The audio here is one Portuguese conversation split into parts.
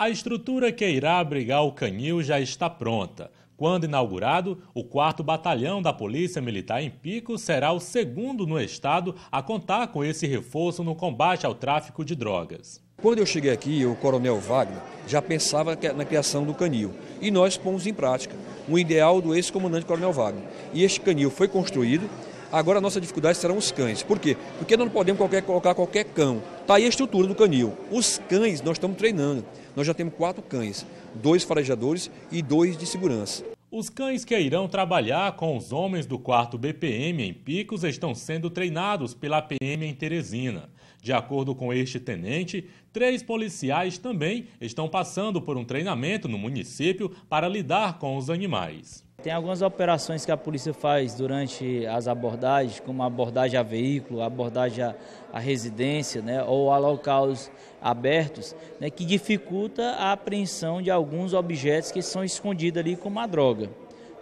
A estrutura que irá abrigar o canil já está pronta. Quando inaugurado, o 4 Batalhão da Polícia Militar em Pico será o segundo no estado a contar com esse reforço no combate ao tráfico de drogas. Quando eu cheguei aqui, o coronel Wagner já pensava na criação do canil e nós pomos em prática um ideal do ex-comandante coronel Wagner. E este canil foi construído, Agora a nossa dificuldade serão os cães. Por quê? Porque não podemos qualquer, colocar qualquer cão. Está aí a estrutura do canil. Os cães nós estamos treinando. Nós já temos quatro cães, dois farejadores e dois de segurança. Os cães que irão trabalhar com os homens do 4 BPM em Picos estão sendo treinados pela PM em Teresina. De acordo com este tenente, três policiais também estão passando por um treinamento no município para lidar com os animais. Tem algumas operações que a polícia faz durante as abordagens, como abordagem a veículo, abordagem a, a residência, né, ou a locais abertos, né, que dificulta a apreensão de alguns objetos que são escondidos ali como a droga.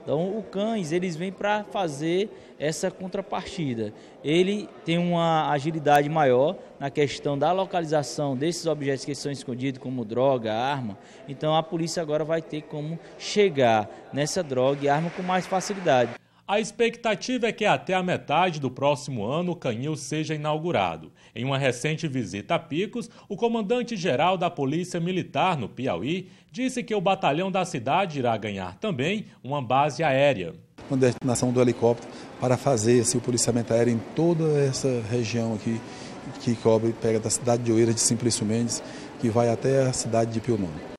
Então, o cães, eles vêm para fazer essa contrapartida. Ele tem uma agilidade maior na questão da localização desses objetos que são escondidos, como droga, arma. Então, a polícia agora vai ter como chegar nessa droga e arma com mais facilidade. A expectativa é que até a metade do próximo ano o canil seja inaugurado. Em uma recente visita a Picos, o comandante-geral da Polícia Militar no Piauí disse que o batalhão da cidade irá ganhar também uma base aérea. A destinação do helicóptero para fazer assim o policiamento aéreo em toda essa região aqui que cobre, pega da cidade de Oeira de Simplício Mendes, que vai até a cidade de Pio Nono.